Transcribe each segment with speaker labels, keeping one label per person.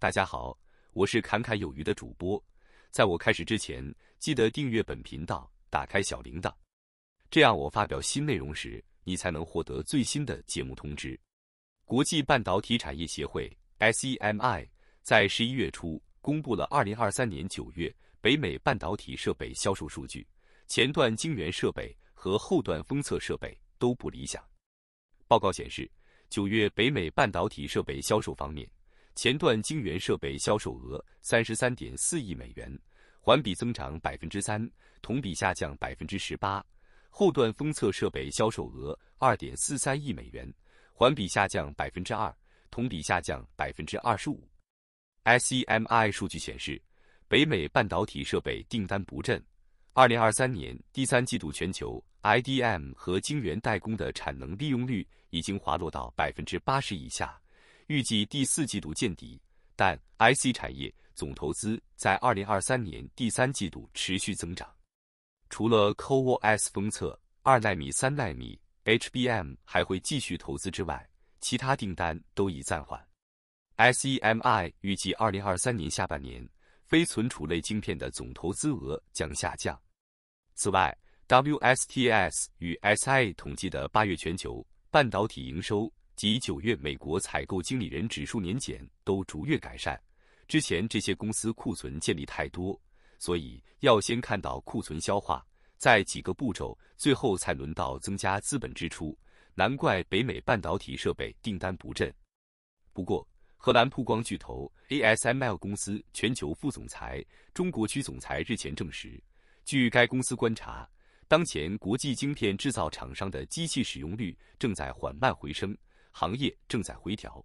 Speaker 1: 大家好，我是侃侃有余的主播。在我开始之前，记得订阅本频道，打开小铃铛，这样我发表新内容时，你才能获得最新的节目通知。国际半导体产业协会 （SEMI） 在十一月初公布了二零二三年九月北美半导体设备销售数据，前段晶圆设备和后段封测设备都不理想。报告显示，九月北美半导体设备销售方面。前段晶圆设备销售额三十三点四亿美元，环比增长百分之三，同比下降百分之十八；后段封测设备销售额二点四三亿美元，环比下降百分之二，同比下降百分之二十五。SEMI 数据显示，北美半导体设备订单不振。二零二三年第三季度，全球 IDM 和晶圆代工的产能利用率已经滑落到百分之八十以下。预计第四季度见底，但 IC 产业总投资在2023年第三季度持续增长。除了 COOS 封测、二纳米、三纳米 HBM 还会继续投资之外，其他订单都已暂缓。Semi 预计2023年下半年非存储类晶片的总投资额将下降。此外，WSTS 与 SI 统计的八月全球半导体营收。及九月美国采购经理人指数年检都逐月改善。之前这些公司库存建立太多，所以要先看到库存消化，在几个步骤，最后才轮到增加资本支出。难怪北美半导体设备订单不振。不过，荷兰曝光巨头 ASML 公司全球副总裁、中国区总裁日前证实，据该公司观察，当前国际晶片制造厂商的机器使用率正在缓慢回升。行业正在回调，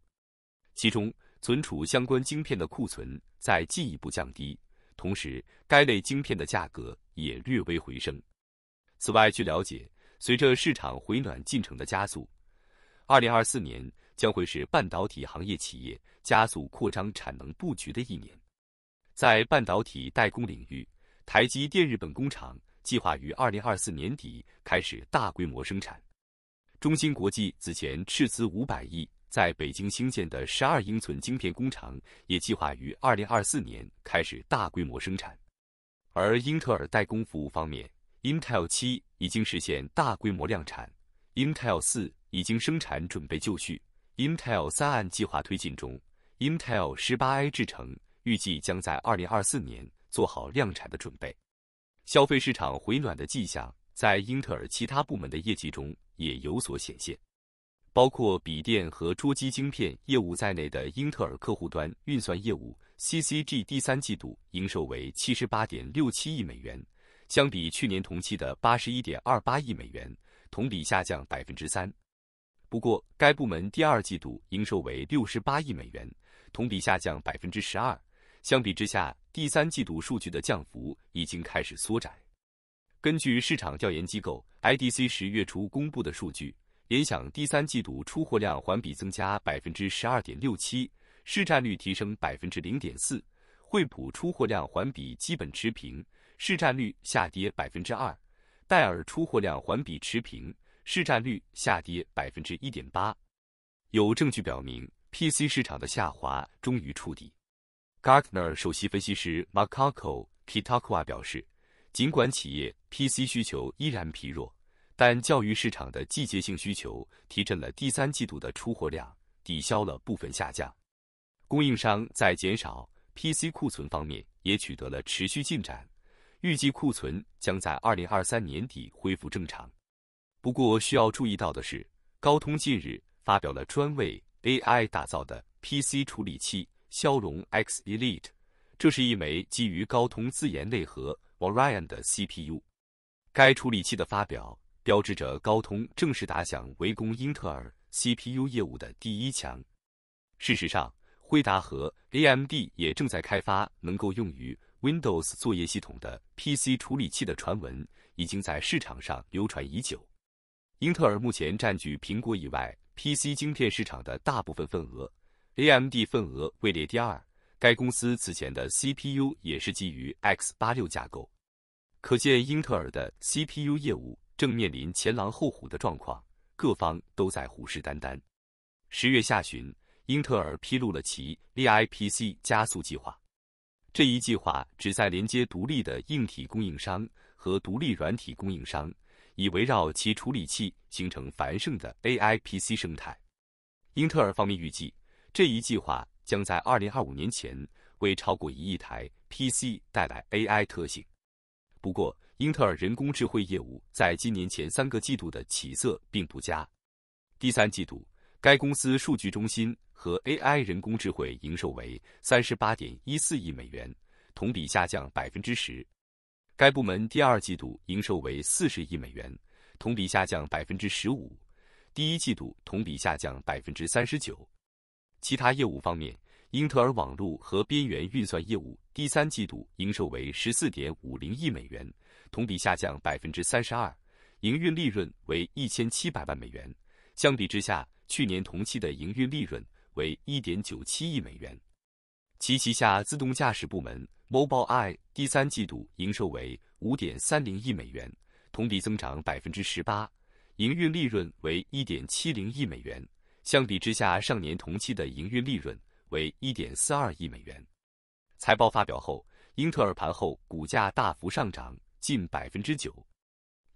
Speaker 1: 其中存储相关晶片的库存在进一步降低，同时该类晶片的价格也略微回升。此外，据了解，随着市场回暖进程的加速，二零二四年将会是半导体行业企业加速扩张产能布局的一年。在半导体代工领域，台积电日本工厂计划于二零二四年底开始大规模生产。中芯国际此前斥资五百亿在北京兴建的十二英寸晶片工厂，也计划于二零二四年开始大规模生产。而英特尔代工服务方面，Intel 七已经实现大规模量产，Intel 四已经生产准备就绪，Intel 三按计划推进中，Intel 十八 A 制程预计将在二零二四年做好量产的准备。消费市场回暖的迹象，在英特尔其他部门的业绩中。也有所显现，包括笔电和桌机晶片业务在内的英特尔客户端运算业务 （CCG） 第三季度营收为七十八点六七亿美元，相比去年同期的八十一点二八亿美元，同比下降百分之三。不过，该部门第二季度营收为六十八亿美元，同比下降百分之十二。相比之下，第三季度数据的降幅已经开始缩窄。根据市场调研机构 IDC 十月初公布的数据，联想第三季度出货量环比增加百分之十二点六七，市占率提升百分之零点四；惠普出货量环比基本持平，市占率下跌百分之二；戴尔出货量环比持平，市占率下跌百分之一点八。有证据表明，PC 市场的下滑终于触底。Gartner 首席分析师 Marko k i t a k a a 表示。尽管企业 PC 需求依然疲弱，但教育市场的季节性需求提振了第三季度的出货量，抵消了部分下降。供应商在减少 PC 库存方面也取得了持续进展，预计库存将在2023年底恢复正常。不过需要注意到的是，高通近日发表了专为 AI 打造的 PC 处理器骁龙 X Elite，这是一枚基于高通自研内核。o r i o n 的 CPU，该处理器的发表标志着高通正式打响围攻英特尔 CPU 业务的第一枪。事实上，辉达和 AMD 也正在开发能够用于 Windows 作业系统的 PC 处理器的传闻已经在市场上流传已久。英特尔目前占据苹果以外 PC 晶片市场的大部分份额，AMD 份额位列第二。该公司此前的 CPU 也是基于 X 八六架构，可见英特尔的 CPU 业务正面临前狼后虎的状况，各方都在虎视眈眈。十月下旬，英特尔披露了其 v i PC 加速计划，这一计划旨在连接独立的硬体供应商和独立软体供应商，以围绕其处理器形成繁盛的 AI PC 生态。英特尔方面预计，这一计划。将在二零二五年前为超过一亿台 PC 带来 AI 特性。不过，英特尔人工智慧业务在今年前三个季度的起色并不佳。第三季度，该公司数据中心和 AI 人工智慧营收为三十八点一四亿美元，同比下降百分之十。该部门第二季度营收为四十亿美元，同比下降百分之十五。第一季度同比下降百分之三十九。其他业务方面，英特尔网络和边缘运算业务第三季度营收为十四点五零亿美元，同比下降百分之三十二，营运利润为一千七百万美元。相比之下，去年同期的营运利润为一点九七亿美元。其旗下自动驾驶部门 Mobileye 第三季度营收为五点三零亿美元，同比增长百分之十八，营运利润为一点七零亿美元。相比之下，上年同期的营运利润为1.42亿美元。财报发表后，英特尔盘后股价大幅上涨近百分之九。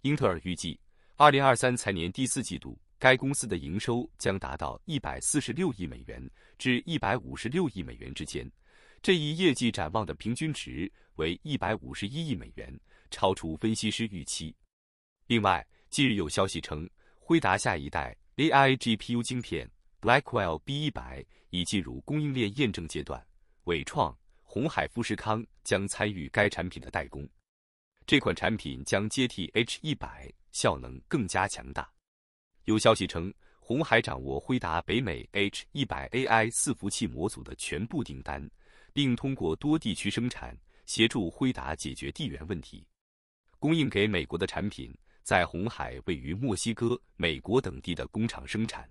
Speaker 1: 英特尔预计，二零二三财年第四季度，该公司的营收将达到一百四十六亿美元至一百五十六亿美元之间，这一业绩展望的平均值为一百五十一亿美元，超出分析师预期。另外，近日有消息称，辉达下一代。AI GPU 晶片 Blackwell B100 已进入供应链验证阶段，伟创、红海、富士康将参与该产品的代工。这款产品将接替 H100，效能更加强大。有消息称，红海掌握辉达北美 H100 AI 四服器模组的全部订单，并通过多地区生产协助辉达解决地缘问题，供应给美国的产品。在红海位于墨西哥、美国等地的工厂生产。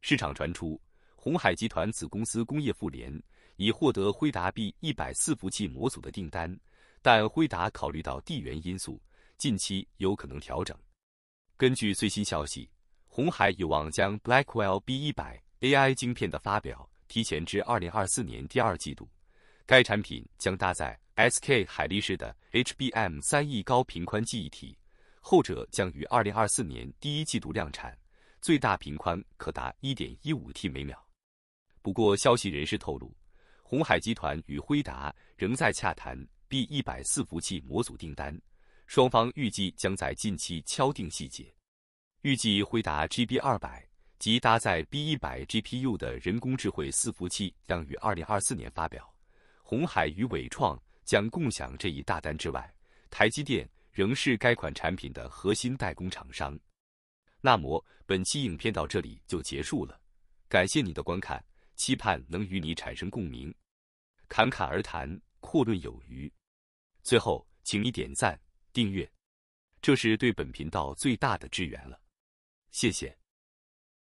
Speaker 1: 市场传出，红海集团子公司工业互联已获得辉达 B 一百伺服器模组的订单，但辉达考虑到地缘因素，近期有可能调整。根据最新消息，红海有望将 Blackwell B 一百 AI 晶片的发表提前至二零二四年第二季度。该产品将搭载 SK 海力士的 HBM 三亿高频宽记忆体。后者将于二零二四年第一季度量产，最大频宽可达一点一五 T 每秒。不过，消息人士透露，红海集团与辉达仍在洽谈 B 一百伺服器模组订单，双方预计将在近期敲定细节。预计辉达 GB 二百及搭载 B 一百 GPU 的人工智慧伺服器将于二零二四年发表。红海与伟创将共享这一大单之外，台积电。仍是该款产品的核心代工厂商。那么本期影片到这里就结束了，感谢你的观看，期盼能与你产生共鸣。侃侃而谈，阔论有余。最后，请你点赞、订阅，这是对本频道最大的支援了。谢谢。